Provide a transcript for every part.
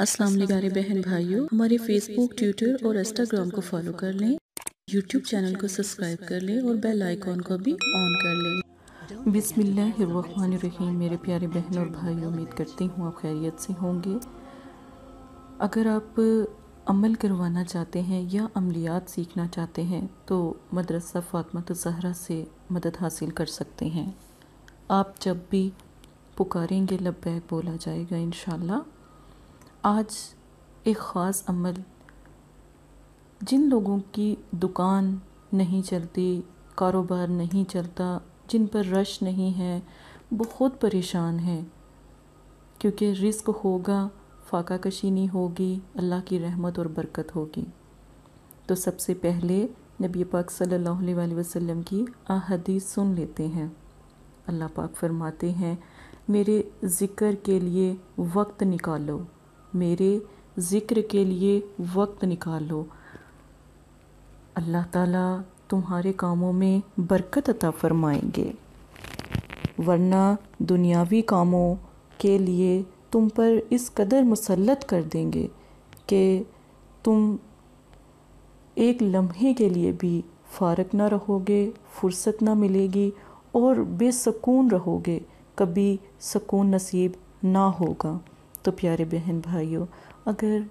असलम प्यारे बहन भाइयों हमारे फेसबुक ट्विटर और इंस्टाग्राम को फॉलो कर लें यूट्यूब चैनल को सब्सक्राइब कर लें और बेल आइकॉन को भी ऑन कर लें बिसमीम मेरे प्यारे बहन और भाई उम्मीद करती हूँ आप खैरियत से होंगे अगर आप अमल करवाना चाहते हैं या अमलियात सीखना चाहते हैं तो मदरसा फातमत तो जहरा से मदद हासिल कर सकते हैं आप जब भी पुकारेंगे लब बोला जाएगा इन आज एक ख़ास अमल जिन लोगों की दुकान नहीं चलती कारोबार नहीं चलता जिन पर रश नहीं है बहुत परेशान हैं क्योंकि रिस्क होगा फाका कशी नहीं होगी अल्लाह की रहमत और बरकत होगी तो सबसे पहले नबी पाक सल्लल्लाहु अलैहि वसल्लम की अहदी सुन लेते हैं अल्लाह पाक फरमाते हैं मेरे ज़िक्र के लिए वक्त निकालो मेरे ज़िक्र के लिए वक्त निकालो अल्लाह ताला तुम्हारे कामों में बरकत अता फरमाएंगे वरना दुनियावी कामों के लिए तुम पर इस कदर मुसलत कर देंगे कि तुम एक लम्हे के लिए भी फारक ना रहोगे फुर्सत ना मिलेगी और बेसकून रहोगे कभी सकून नसीब ना होगा तो प्यारे बहन भाइयों अगर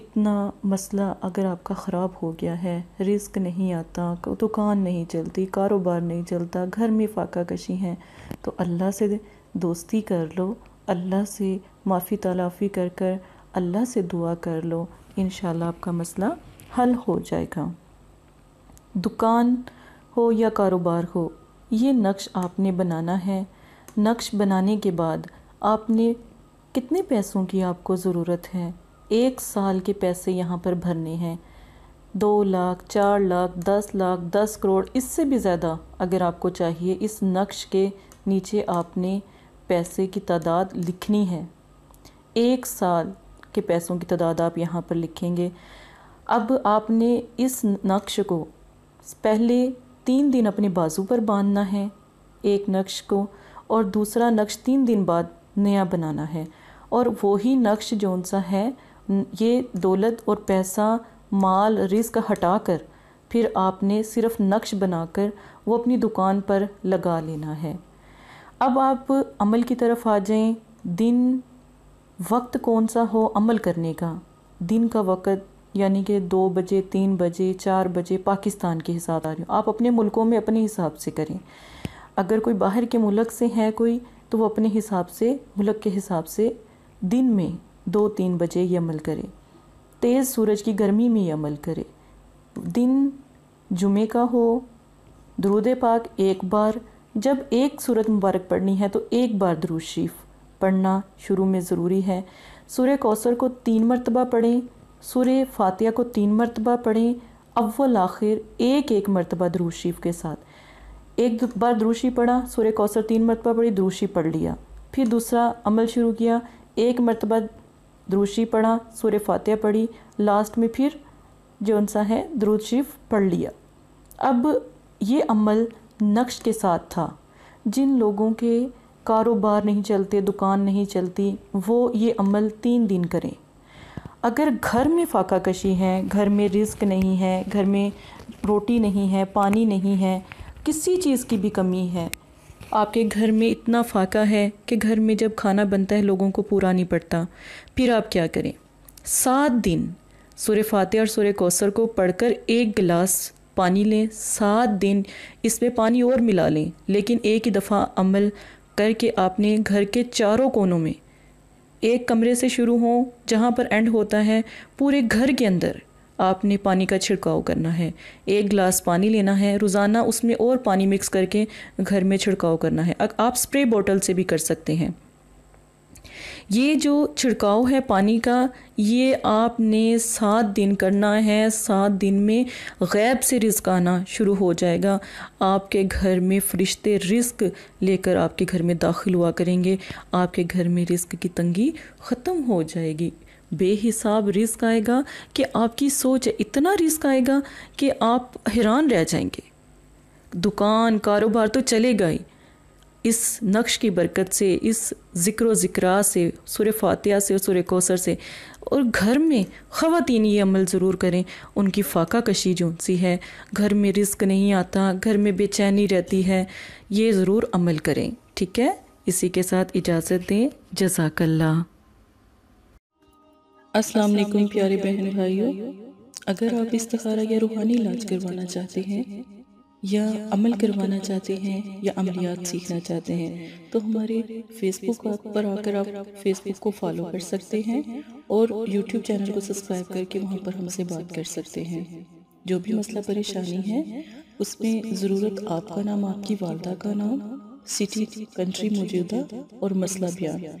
इतना मसला अगर आपका ख़राब हो गया है रिस्क नहीं आता दुकान नहीं चलती कारोबार नहीं चलता घर में फाका कशी है तो अल्लाह से दोस्ती कर लो अल्लाह से माफ़ी तलाफ़ी कर कर अल्लाह से दुआ कर लो इन आपका मसला हल हो जाएगा दुकान हो या कारोबार हो ये नक्श आपने बनाना है नक्श बनाने के बाद आपने कितने पैसों की आपको ज़रूरत है एक साल के पैसे यहाँ पर भरने हैं दो लाख चार लाख दस लाख दस करोड़ इससे भी ज़्यादा अगर आपको चाहिए इस नक्श के नीचे आपने पैसे की तादाद लिखनी है एक साल के पैसों की तादाद आप यहाँ पर लिखेंगे अब आपने इस नक्श को पहले तीन दिन अपने बाजू पर बांधना है एक नक्श को और दूसरा नक्श तीन दिन बाद नया बनाना है और वही नक्श जौन सा है ये दौलत और पैसा माल रिस्क हटा कर फिर आपने सिर्फ नक्श बनाकर वो अपनी दुकान पर लगा लेना है अब आप अमल की तरफ आ जाएं दिन वक्त कौन सा हो अमल करने का दिन का वक्त यानी कि दो बजे तीन बजे चार बजे पाकिस्तान के हिसाब आ रही हो आप अपने मुल्कों में अपने हिसाब से करें अगर कोई बाहर के मुल्क से है कोई तो वो अपने हिसाब से मुल्क के हिसाब से दिन में दो तीन बजे ये अमल करें तेज़ सूरज की गर्मी में ये अमल करें दिन जुमे का हो दरूद पाक एक बार जब एक सूरत मुबारक पढ़नी है तो एक बार दरूद शरीफ पढ़ना शुरू में ज़रूरी है सूर्य कौसर को तीन मरतबा पढ़ें सूर्य फातिया को तीन मरतबा पढ़ें अव्वल आखिर एक एक मरतबा दरूद शरीफ के साथ एक बार दरूशी पढ़ा सूर्य कौसर तीन मरतबा पढ़ी दरूशी पढ़ लिया फिर दूसरा अमल शुरू किया एक मरतबा द्रूशी पढ़ा सूर्य फातह पढ़ी लास्ट में फिर जो सा है दरूद शरीफ पढ़ लिया अब ये अमल नक्श के साथ था जिन लोगों के कारोबार नहीं चलते दुकान नहीं चलती वो ये अमल तीन दिन करें अगर घर में फाका कशी है घर में रिस्क नहीं है घर में रोटी नहीं है पानी नहीं है किसी चीज़ की भी कमी है आपके घर में इतना फाका है कि घर में जब खाना बनता है लोगों को पूरा नहीं पड़ता फिर आप क्या करें सात दिन सूर्य फातह और सूर्य कौसर को पढ़कर एक गिलास पानी लें सात दिन इसमें पानी और मिला लें लेकिन एक ही दफ़ा अमल करके आपने घर के चारों कोनों में एक कमरे से शुरू हों जहाँ पर एंड होता है पूरे घर के अंदर आपने पानी का छिड़काव करना है एक गिलास पानी लेना है रोज़ाना उसमें और पानी मिक्स करके घर में छिड़काव करना है आप स्प्रे बोतल से भी कर सकते हैं ये जो छिड़काव है पानी का ये आपने सात दिन करना है सात दिन में गैब से रिस्क आना शुरू हो जाएगा आपके घर में फरिश्ते रिस्क लेकर आपके घर में दाखिल हुआ करेंगे आपके घर में रिस्क की तंगी ख़त्म हो जाएगी बेहिसाब रिस्क आएगा कि आपकी सोच इतना रिस्क आएगा कि आप हैरान रह जाएंगे दुकान कारोबार तो चलेगा ही इस नक्श की बरकत से इस ज़िक्र ज़िक्रा से सुर फातिया से सुर कोसर से और घर में ख़वातीन ये अमल ज़रूर करें उनकी फाका कशी जो सी है घर में रिस्क नहीं आता घर में बेचैनी रहती है ये ज़रूर अमल करें ठीक है इसी के साथ इजाज़त दें जजाकल्ला अस्सलाम वालेकुम प्यारे बहन भाइयों अगर आप इस्तारा या रूहानी इलाज करवाना चाहते हैं या अमल करवाना चाहते हैं या अमलियात सीखना चाहते हैं तो, तो हमारे फेसबुक पर आकर आप फेसबुक को फॉलो कर सकते हैं और यूट्यूब चैनल को सब्सक्राइब करके वहाँ पर हमसे बात कर सकते हैं जो भी मसला परेशानी है उसमें ज़रूरत आपका नाम आपकी वालदा का नाम सिटी कंट्री मौजूदा और मसला बयान